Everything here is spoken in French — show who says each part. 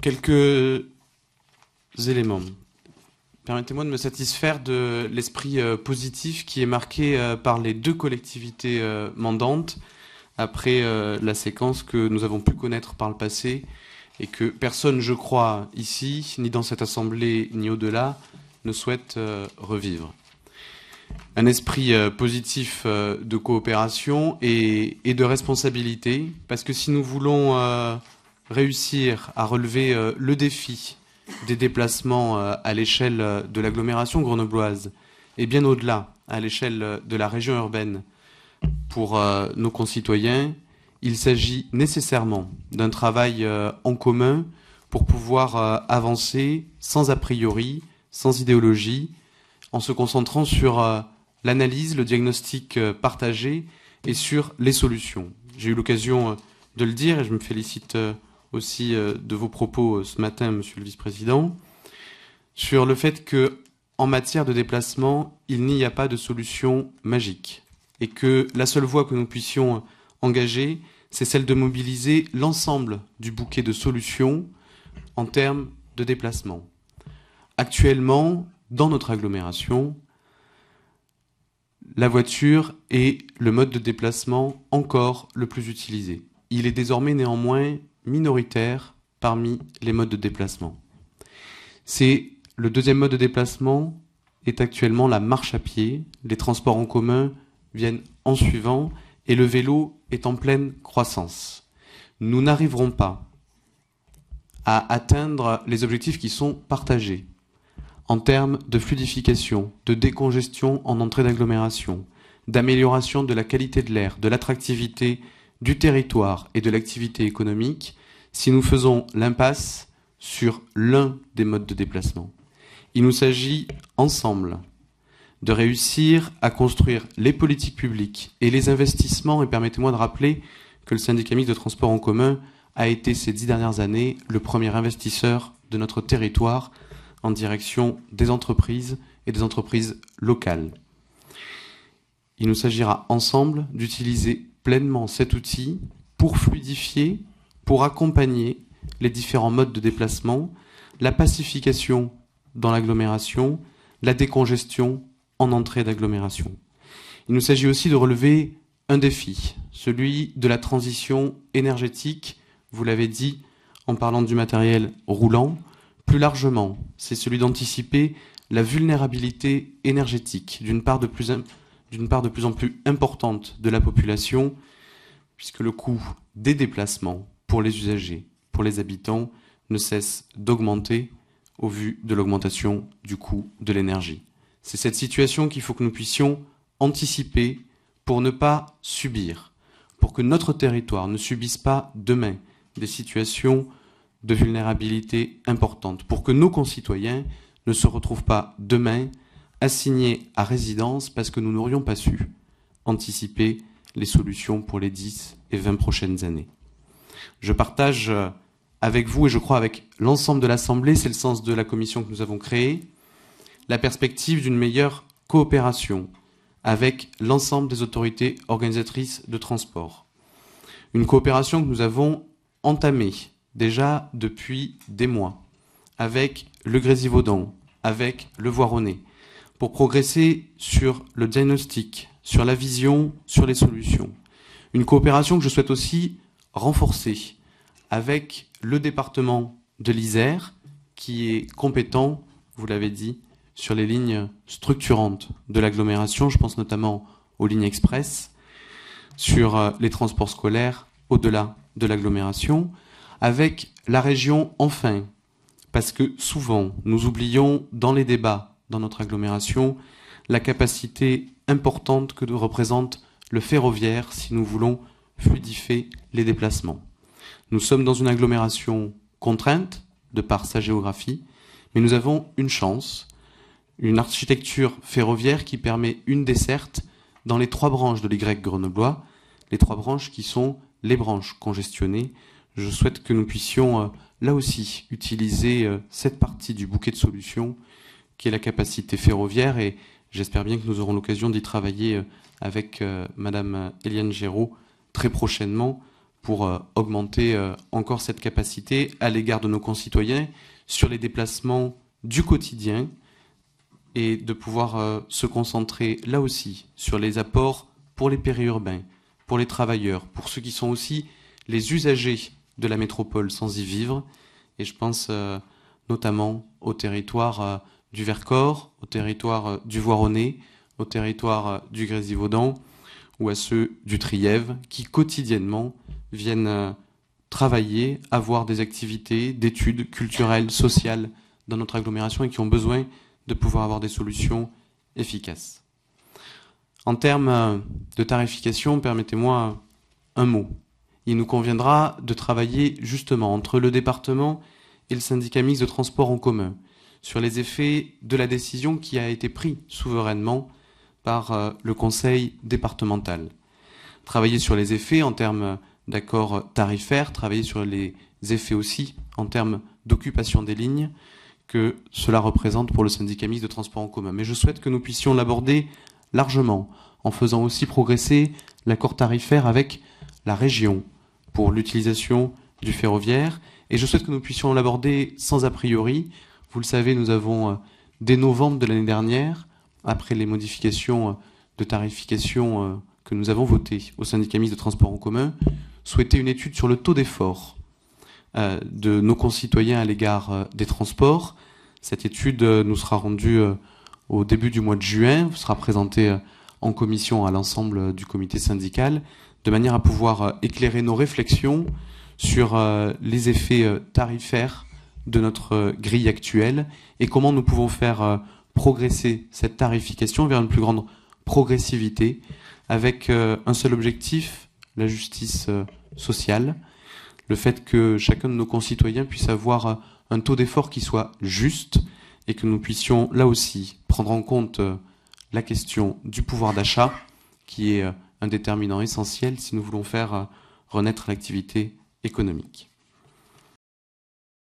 Speaker 1: Quelques éléments. Permettez-moi de me satisfaire de l'esprit euh, positif qui est marqué euh, par les deux collectivités euh, mandantes après la séquence que nous avons pu connaître par le passé et que personne, je crois, ici, ni dans cette Assemblée, ni au-delà, ne souhaite revivre. Un esprit positif de coopération et, de responsabilité, parce que si nous voulons réussir à relever euh, le défi des déplacements euh, à l'échelle euh, de l'agglomération grenobloise et bien au-delà, à l'échelle de la région urbaine, pour nos concitoyens, il s'agit nécessairement d'un travail en commun pour pouvoir avancer sans a priori, sans idéologie, en se concentrant sur l'analyse, le diagnostic partagé et sur les solutions. J'ai eu l'occasion de le dire et je me félicite aussi euh, de vos propos euh, ce matin, Monsieur le Vice-président, sur le fait que, en matière de déplacement, il n'y a pas de solution magique et que la seule voie que nous puissions engager, c'est celle de mobiliser l'ensemble du bouquet de solutions en termes de déplacement. Actuellement, dans notre agglomération, la voiture est le mode de déplacement encore le plus utilisé. Il est désormais néanmoins minoritaire parmi les modes de déplacement. C'est le deuxième mode de déplacement est actuellement la marche à pied. Les transports en commun viennent en suivant et le vélo est en pleine croissance. Nous n'arriverons pas à atteindre les objectifs qui sont partagés en termes de fluidification, de décongestion en entrée d'agglomération, d'amélioration de la qualité de l'air, de l'attractivité du territoire et de l'activité économique si nous faisons l'impasse sur l'un des modes de déplacement. Il nous s'agit ensemble de réussir à construire les politiques publiques et les investissements, et permettez-moi de rappeler que le syndicat mixte de transport en commun a été ces dix dernières années le premier investisseur de notre territoire en direction des entreprises et des entreprises locales. Il nous s'agira ensemble d'utiliser pleinement cet outil pour fluidifier, pour accompagner les différents modes de déplacement, la pacification dans l'agglomération, la décongestion en entrée d'agglomération. Il nous s'agit aussi de relever un défi, celui de la transition énergétique, vous l'avez dit en parlant du matériel roulant, plus largement, c'est celui d'anticiper la vulnérabilité énergétique, d'une part de plus, d'une part de plus en plus importante de la population, puisque le coût des déplacements pour les usagers, pour les habitants, ne cesse d'augmenter au vu de l'augmentation du coût de l'énergie. C'est cette situation qu'il faut que nous puissions anticiper pour ne pas subir, pour que notre territoire ne subisse pas demain des situations de vulnérabilité importantes, pour que nos concitoyens ne se retrouvent pas demain assignés à résidence parce que nous n'aurions pas su anticiper les solutions pour les 10 et 20 prochaines années. Je partage euh, avec vous et je crois avec l'ensemble de l'Assemblée, c'est le sens de la commission que nous avons créée, la perspective d'une meilleure coopération avec l'ensemble des autorités organisatrices de transport. Une coopération que nous avons entamée déjà depuis des mois avec le Grésivaudan, avec le Voironnais, pour progresser sur le diagnostic, sur la vision, sur les solutions. Une coopération que je souhaite aussi renforcer avec le département de l'Isère, qui est compétent, vous l'avez dit, sur les lignes structurantes de l'agglomération. Je pense notamment aux lignes express, sur euh, les transports scolaires au-delà de l'agglomération, avec la région enfin, parce que souvent nous oublions dans les débats dans notre agglomération, la capacité importante que représente le ferroviaire si nous voulons fluidifier les déplacements. Nous sommes dans une agglomération contrainte de par sa géographie, mais nous avons une chance, une architecture ferroviaire qui permet une desserte dans les trois branches de l'Y grenoblois, les trois branches qui sont les branches congestionnées. Je souhaite que nous puissions euh, là aussi utiliser euh, cette partie du bouquet de solutions qui est la capacité ferroviaire. Et j'espère bien que nous aurons l'occasion d'y travailler euh, avec euh, Madame Eliane euh, Géraud très prochainement pour augmenter encore cette capacité à l'égard de nos concitoyens sur les déplacements du quotidien et de pouvoir se concentrer là aussi sur les apports pour les périurbains, pour les travailleurs, pour ceux qui sont aussi les usagers de la métropole sans y vivre. Et je pense notamment aux territoires du Vercors, au territoire euh, du Voironnais, au territoire euh, du Grésivaudan ou à ceux du Trièves, qui quotidiennement viennent euh, travailler, avoir des activités d'études culturelles, sociales dans notre agglomération et qui ont besoin de pouvoir avoir des solutions efficaces. En termes de tarification, permettez-moi un mot. Il nous conviendra de travailler justement entre le département et le syndicat mixte de transport en commun sur les effets de la décision qui a été prise souverainement par euh, le conseil départemental. Travailler sur les effets en termes d'accords tarifaires, travailler sur les effets aussi en termes d'occupation des lignes que cela représente pour le syndicat mixte de transport en commun. Mais je souhaite que nous puissions l'aborder largement, en faisant aussi progresser l'accord tarifaire avec la région pour l'utilisation du ferroviaire. Et je souhaite que nous puissions l'aborder sans a priori, vous le savez, nous avons, euh, dès novembre de l'année dernière, après les modifications euh, de tarification euh, que nous avons votées au syndicat mis de transport en commun, souhaité une étude sur le taux d'effort de nos concitoyens à l'égard des transports. Cette étude nous sera rendue au début du mois de juin, sera présentée en commission à l'ensemble du comité syndical, de manière à pouvoir éclairer nos réflexions sur les effets tarifaires de notre euh, grille actuelle et comment nous pouvons faire euh, progresser cette tarification vers une plus grande progressivité avec euh, un seul objectif, la justice sociale, le fait que chacun de nos concitoyens puisse avoir un taux d'effort qui soit juste et que nous puissions là aussi prendre en compte la question du pouvoir d'achat qui est un déterminant essentiel si nous voulons faire renaître l'activité économique.